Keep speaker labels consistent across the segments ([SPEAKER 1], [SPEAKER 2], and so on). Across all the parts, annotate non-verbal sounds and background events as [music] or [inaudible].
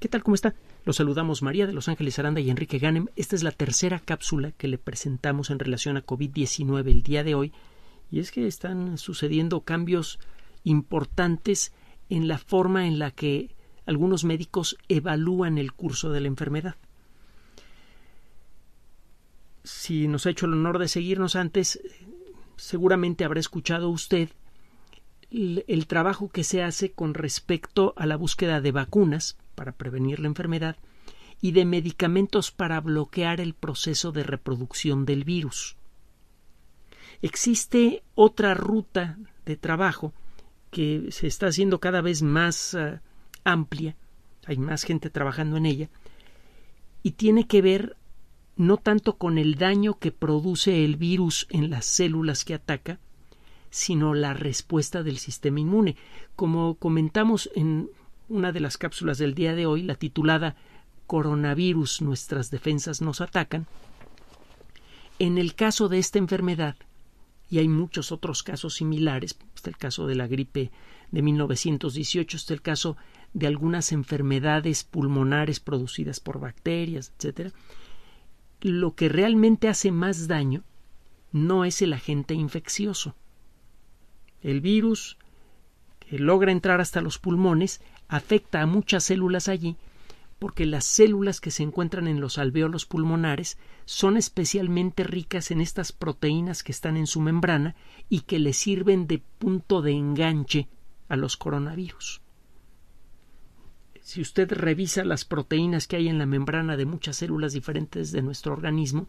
[SPEAKER 1] ¿Qué tal? ¿Cómo está? Los saludamos María de Los Ángeles Aranda y Enrique Ganem. Esta es la tercera cápsula que le presentamos en relación a COVID-19 el día de hoy. Y es que están sucediendo cambios importantes en la forma en la que algunos médicos evalúan el curso de la enfermedad. Si nos ha hecho el honor de seguirnos antes, seguramente habrá escuchado usted el trabajo que se hace con respecto a la búsqueda de vacunas para prevenir la enfermedad y de medicamentos para bloquear el proceso de reproducción del virus. Existe otra ruta de trabajo que se está haciendo cada vez más ah, amplia, hay más gente trabajando en ella, y tiene que ver no tanto con el daño que produce el virus en las células que ataca, sino la respuesta del sistema inmune. Como comentamos en una de las cápsulas del día de hoy, la titulada Coronavirus, nuestras defensas nos atacan, en el caso de esta enfermedad, y hay muchos otros casos similares, está el caso de la gripe de 1918, está el caso de algunas enfermedades pulmonares producidas por bacterias, etc. Lo que realmente hace más daño no es el agente infeccioso. El virus que logra entrar hasta los pulmones afecta a muchas células allí porque las células que se encuentran en los alveolos pulmonares son especialmente ricas en estas proteínas que están en su membrana y que le sirven de punto de enganche a los coronavirus. Si usted revisa las proteínas que hay en la membrana de muchas células diferentes de nuestro organismo,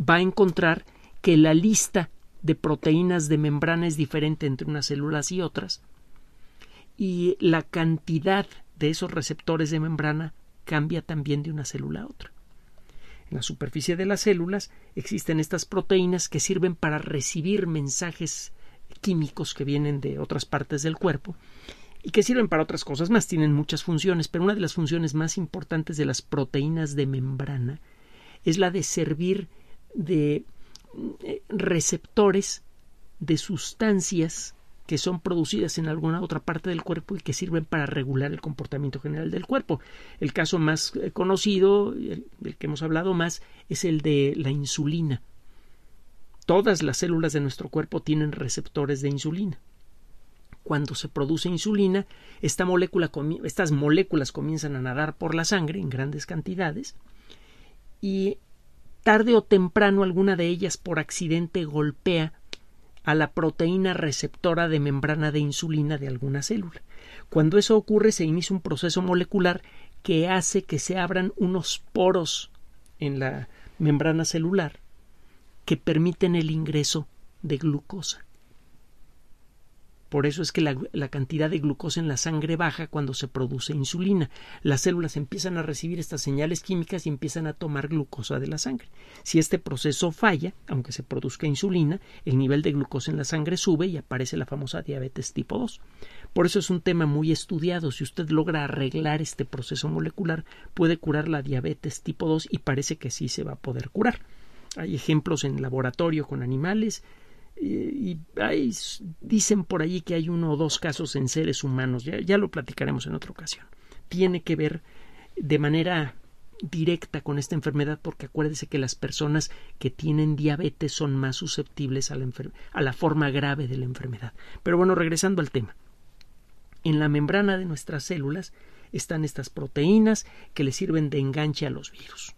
[SPEAKER 1] va a encontrar que la lista de proteínas de membrana es diferente entre unas células y otras, y la cantidad de esos receptores de membrana cambia también de una célula a otra. En la superficie de las células existen estas proteínas que sirven para recibir mensajes químicos que vienen de otras partes del cuerpo y que sirven para otras cosas más, tienen muchas funciones, pero una de las funciones más importantes de las proteínas de membrana es la de servir de eh, receptores de sustancias que son producidas en alguna otra parte del cuerpo y que sirven para regular el comportamiento general del cuerpo. El caso más eh, conocido, del que hemos hablado más, es el de la insulina. Todas las células de nuestro cuerpo tienen receptores de insulina. Cuando se produce insulina, estas moléculas comienzan a nadar por la sangre en grandes cantidades y tarde o temprano alguna de ellas por accidente golpea a la proteína receptora de membrana de insulina de alguna célula. Cuando eso ocurre se inicia un proceso molecular que hace que se abran unos poros en la membrana celular que permiten el ingreso de glucosa. Por eso es que la, cantidad de glucosa en la sangre baja cuando se produce insulina. Las células empiezan a recibir estas señales químicas y empiezan a tomar glucosa de la sangre. Si este proceso falla, aunque se produzca insulina, el nivel de glucosa en la sangre sube y aparece la famosa diabetes tipo 2. Por eso es un tema muy estudiado. Si usted logra arreglar este proceso molecular, puede curar la diabetes tipo 2 y parece que sí se va a poder curar. Hay ejemplos en laboratorio con animales, y hay, dicen por allí que hay uno o dos casos en seres humanos, ya, lo platicaremos en otra ocasión. Tiene que ver de manera directa con esta enfermedad porque acuérdese que las personas que tienen diabetes son más susceptibles a a la forma grave de la enfermedad. Pero bueno, regresando al tema. En la membrana de nuestras células están estas proteínas que le sirven de enganche a los virus.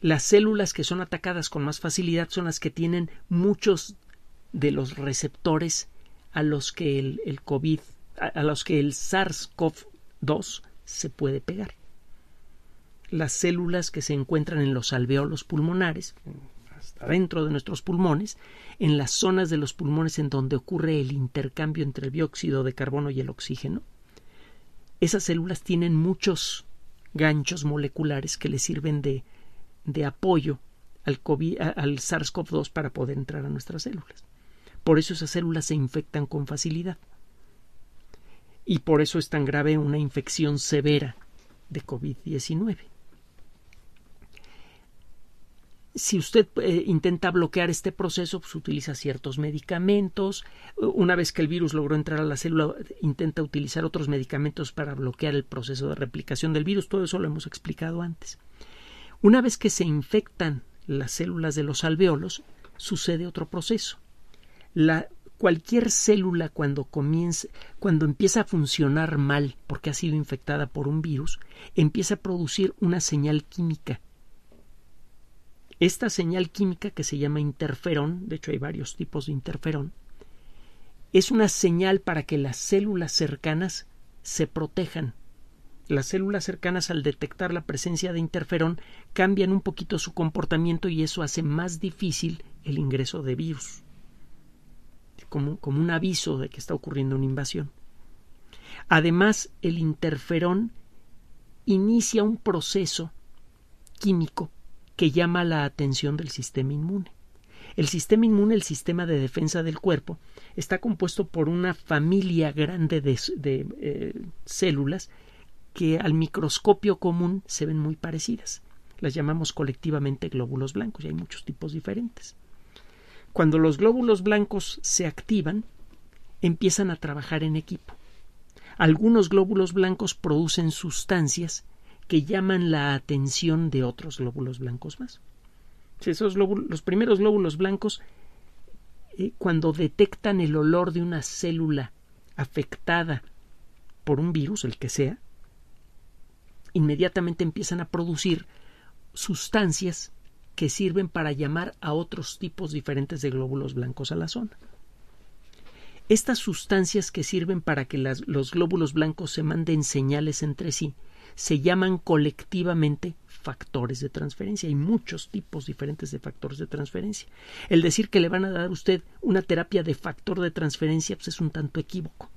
[SPEAKER 1] Las células que son atacadas con más facilidad son las que tienen muchos de los receptores a los que el, el COVID, a, los que el SARS-CoV-2 se puede pegar. Las células que se encuentran en los alveolos pulmonares, hasta dentro de nuestros pulmones, en las zonas de los pulmones en donde ocurre el intercambio entre el dióxido de carbono y el oxígeno, esas células tienen muchos ganchos moleculares que les sirven de de apoyo al, SARS-CoV-2 para poder entrar a nuestras células. Por eso esas células se infectan con facilidad. Y por eso es tan grave una infección severa de COVID-19. Si usted eh, intenta bloquear este proceso, se pues utiliza ciertos medicamentos. Una vez que el virus logró entrar a la célula, intenta utilizar otros medicamentos para bloquear el proceso de replicación del virus. Todo eso lo hemos explicado antes. Una vez que se infectan las células de los alveolos, sucede otro proceso. cualquier célula cuando, comience, cuando empieza a funcionar mal porque ha sido infectada por un virus, empieza a producir una señal química. Esta señal química que se llama interferón, de hecho hay varios tipos de interferón, es una señal para que las células cercanas se protejan las células cercanas al detectar la presencia de interferón cambian un poquito su comportamiento y eso hace más difícil el ingreso de virus, como, un aviso de que está ocurriendo una invasión. Además, el interferón inicia un proceso químico que llama la atención del sistema inmune. El sistema inmune, el sistema de defensa del cuerpo, está compuesto por una familia grande de, eh, células que al microscopio común se ven muy parecidas. Las llamamos colectivamente glóbulos blancos y hay muchos tipos diferentes. Cuando los glóbulos blancos se activan, empiezan a trabajar en equipo. Algunos glóbulos blancos producen sustancias que llaman la atención de otros glóbulos blancos más. Esos los primeros glóbulos blancos, eh, cuando detectan el olor de una célula afectada por un virus, el que sea, inmediatamente empiezan a producir sustancias que sirven para llamar a otros tipos diferentes de glóbulos blancos a la zona. Estas sustancias que sirven para que los glóbulos blancos se manden señales entre sí se llaman colectivamente factores de transferencia. Hay muchos tipos diferentes de factores de transferencia. El decir que le van a dar a usted una terapia de factor de transferencia pues, es un tanto equívoco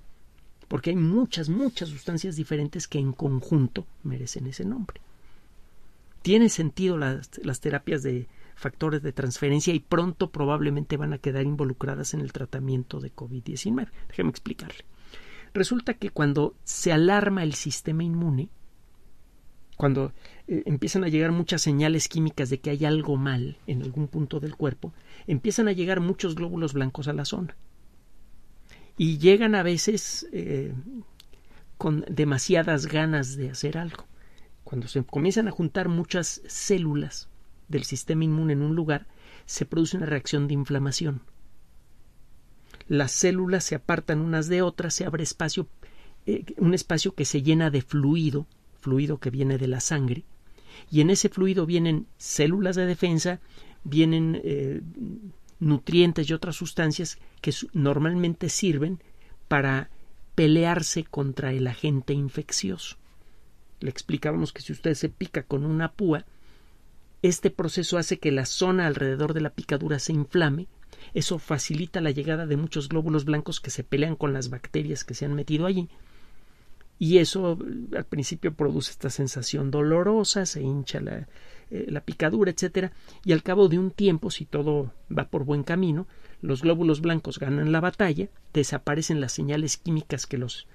[SPEAKER 1] porque hay muchas, muchas sustancias diferentes que en conjunto merecen ese nombre. Tiene sentido las, terapias de factores de transferencia y pronto probablemente van a quedar involucradas en el tratamiento de COVID-19. Déjeme explicarle. Resulta que cuando se alarma el sistema inmune, cuando eh, empiezan a llegar muchas señales químicas de que hay algo mal en algún punto del cuerpo, empiezan a llegar muchos glóbulos blancos a la zona y llegan a veces eh, con demasiadas ganas de hacer algo. Cuando se comienzan a juntar muchas células del sistema inmune en un lugar, se produce una reacción de inflamación. Las células se apartan unas de otras, se abre espacio, eh, un espacio que se llena de fluido, fluido que viene de la sangre, y en ese fluido vienen células de defensa, vienen eh, nutrientes y otras sustancias que normalmente sirven para pelearse contra el agente infeccioso. Le explicábamos que si usted se pica con una púa, este proceso hace que la zona alrededor de la picadura se inflame, eso facilita la llegada de muchos glóbulos blancos que se pelean con las bacterias que se han metido allí. Y eso eh, al principio produce esta sensación dolorosa, se hincha la, eh, la picadura, etcétera, y al cabo de un tiempo, si todo va por buen camino, los glóbulos blancos ganan la batalla, desaparecen las señales químicas que los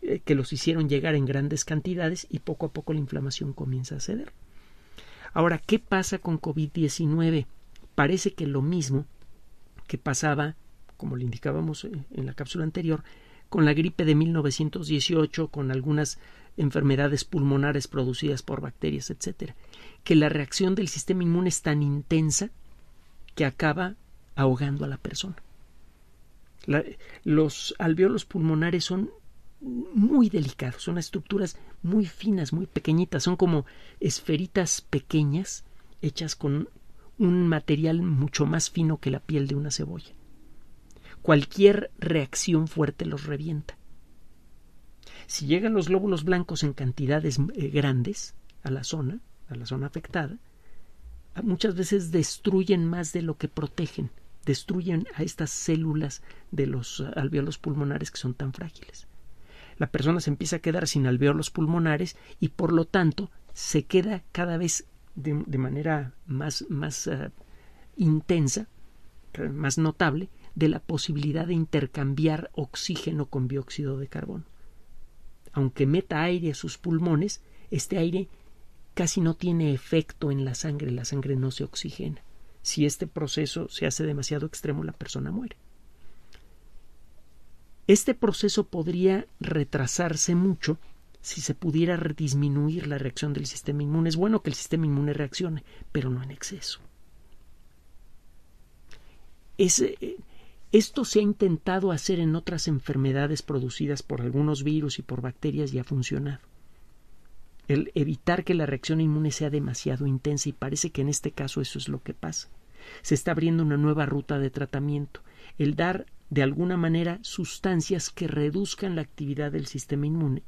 [SPEAKER 1] eh, que los hicieron llegar en grandes cantidades y poco a poco la inflamación comienza a ceder. Ahora, ¿qué pasa con COVID-19? Parece que lo mismo que pasaba, como le indicábamos eh, en la cápsula anterior, con la gripe de 1918, con algunas enfermedades pulmonares producidas por bacterias, etcétera que la reacción del sistema inmune es tan intensa que acaba ahogando a la persona. los alveolos pulmonares son muy delicados, son estructuras muy finas, muy pequeñitas, son como esferitas pequeñas hechas con un material mucho más fino que la piel de una cebolla. Cualquier reacción fuerte los revienta. Si llegan los glóbulos blancos en cantidades eh, grandes a la zona, a la zona afectada, muchas veces destruyen más de lo que protegen, destruyen a estas células de los eh, alveolos pulmonares que son tan frágiles. La persona se empieza a quedar sin alveolos pulmonares y por lo tanto se queda cada vez de, manera más, más eh, intensa, más notable, de la posibilidad de intercambiar oxígeno con dióxido de carbono. Aunque meta aire a sus pulmones, este aire casi no tiene efecto en la sangre, la sangre no se oxigena. Si este proceso se hace demasiado extremo, la persona muere. Este proceso podría retrasarse mucho si se pudiera disminuir la reacción del sistema inmune. Es bueno que el sistema inmune reaccione, pero no en exceso. Eh, esto se ha intentado hacer en otras enfermedades producidas por algunos virus y por bacterias y ha funcionado el evitar que la reacción inmune sea demasiado intensa y parece que en este caso eso es lo que pasa. Se está abriendo una nueva ruta de tratamiento, el dar de alguna manera sustancias que reduzcan la actividad del sistema inmune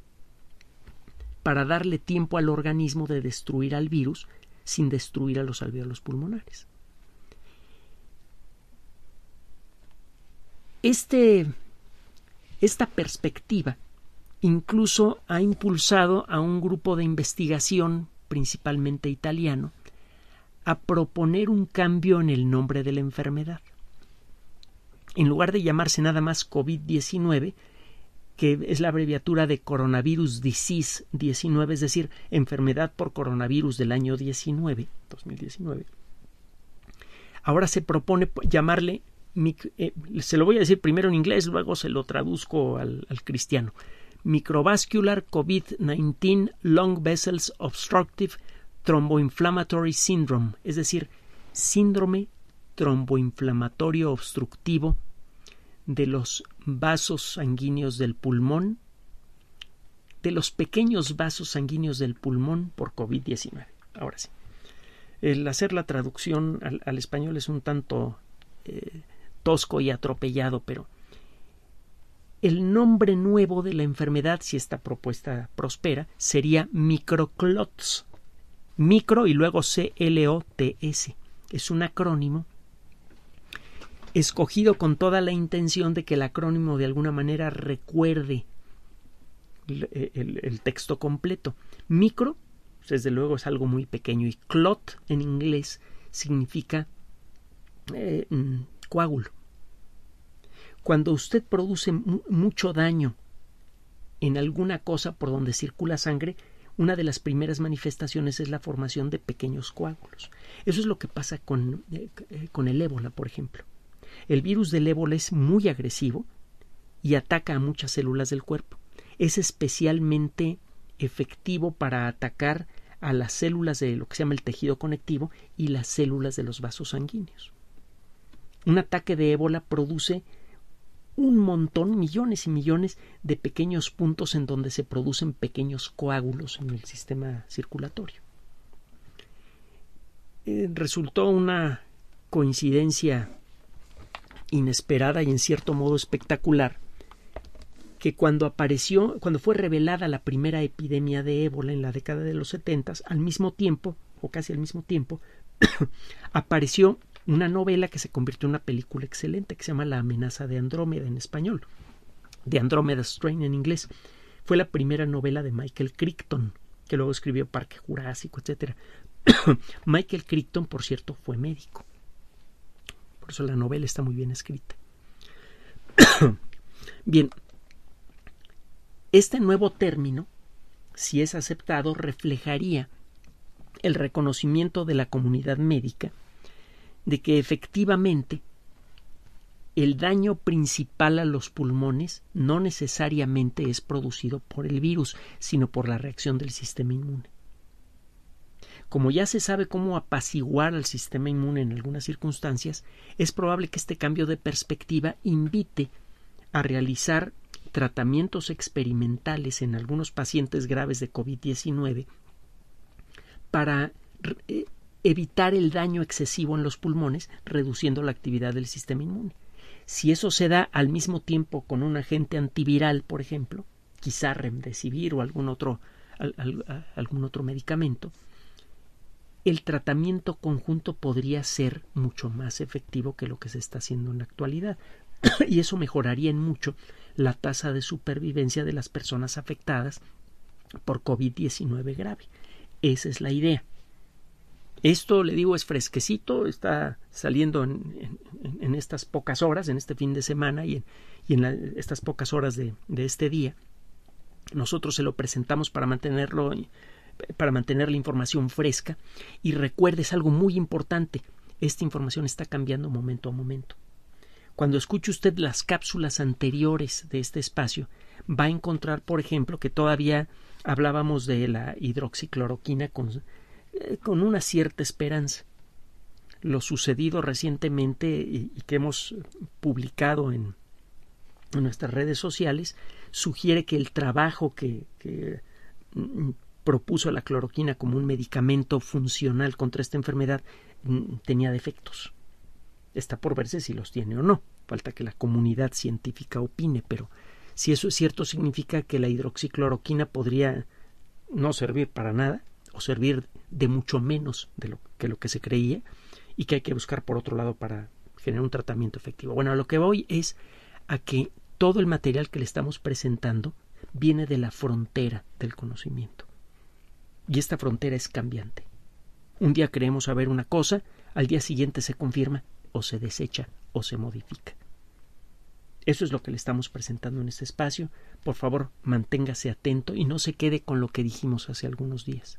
[SPEAKER 1] para darle tiempo al organismo de destruir al virus sin destruir a los alveolos pulmonares. Este, esta perspectiva Incluso ha impulsado a un grupo de investigación, principalmente italiano, a proponer un cambio en el nombre de la enfermedad. En lugar de llamarse nada más COVID-19, que es la abreviatura de Coronavirus Disease 19, es decir, enfermedad por coronavirus del año 19, 2019. Ahora se propone llamarle, eh, se lo voy a decir primero en inglés, luego se lo traduzco al cristiano. Microvascular COVID-19 Long Vessels Obstructive Thromboinflammatory Syndrome, es decir, síndrome tromboinflamatorio obstructivo de los vasos sanguíneos del pulmón, de los pequeños vasos sanguíneos del pulmón por COVID-19. Ahora sí. El hacer la traducción al, español es un tanto eh, tosco y atropellado, pero el nombre nuevo de la enfermedad, si esta propuesta prospera, sería microclots. Micro y luego C-L-O-T-S. Es un acrónimo escogido con toda la intención de que el acrónimo de alguna manera recuerde el, texto completo. Micro, desde luego, es algo muy pequeño y clot en inglés significa eh, mm, coágulo. Cuando usted produce mucho daño en alguna cosa por donde circula sangre, una de las primeras manifestaciones es la formación de pequeños coágulos. Eso es lo que pasa con, eh, con el ébola, por ejemplo. El virus del ébola es muy agresivo y ataca a muchas células del cuerpo. Es especialmente efectivo para atacar a las células de lo que se llama el tejido conectivo y las células de los vasos sanguíneos. Un ataque de ébola produce un montón, millones y millones de pequeños puntos en donde se producen pequeños coágulos en el sistema circulatorio. Eh, resultó una coincidencia inesperada y en cierto modo espectacular que cuando apareció, cuando fue revelada la primera epidemia de ébola en la década de los 70, al mismo tiempo, o casi al mismo tiempo, [coughs] apareció una novela que se convirtió en una película excelente que se llama La amenaza de Andrómeda en español, de Andrómeda Strain en inglés. Fue la primera novela de Michael Crichton, que luego escribió Parque Jurásico, etc. [coughs] Michael Crichton, por cierto, fue médico. Por eso la novela está muy bien escrita. [coughs] bien, este nuevo término, si es aceptado, reflejaría el reconocimiento de la comunidad médica de que efectivamente el daño principal a los pulmones no necesariamente es producido por el virus, sino por la reacción del sistema inmune. Como ya se sabe cómo apaciguar al sistema inmune en algunas circunstancias, es probable que este cambio de perspectiva invite a realizar tratamientos experimentales en algunos pacientes graves de COVID-19 para eh, evitar el daño excesivo en los pulmones, reduciendo la actividad del sistema inmune. Si eso se da al mismo tiempo con un agente antiviral, por ejemplo, quizá remdesivir o algún otro, algún otro medicamento, el tratamiento conjunto podría ser mucho más efectivo que lo que se está haciendo en la actualidad. [clears throat] y eso mejoraría en mucho la tasa de supervivencia de las personas afectadas por COVID-19 grave. Esa es la idea. Esto, le digo, es fresquecito, está saliendo en, estas pocas horas, en este fin de semana y en, estas pocas horas de, este día. Nosotros se lo presentamos para mantenerlo, para mantener la información fresca. Y recuerdes algo muy importante, esta información está cambiando momento a momento. Cuando escuche usted las cápsulas anteriores de este espacio, va a encontrar, por ejemplo, que todavía hablábamos de la hidroxicloroquina con eh, con una cierta esperanza. Lo sucedido recientemente y, que hemos publicado en, nuestras redes sociales sugiere que el trabajo que, que mm, propuso la cloroquina como un medicamento funcional contra esta enfermedad mm, tenía defectos. Está por verse si los tiene o no. Falta que la comunidad científica opine, pero si eso es cierto significa que la hidroxicloroquina podría no servir para nada servir de mucho menos de lo que lo que se creía y que hay que buscar por otro lado para generar un tratamiento efectivo. Bueno, a lo que voy es a que todo el material que le estamos presentando viene de la frontera del conocimiento. Y esta frontera es cambiante. Un día creemos saber una cosa, al día siguiente se confirma o se desecha o se modifica. Eso es lo que le estamos presentando en este espacio. Por favor, manténgase atento y no se quede con lo que dijimos hace algunos días.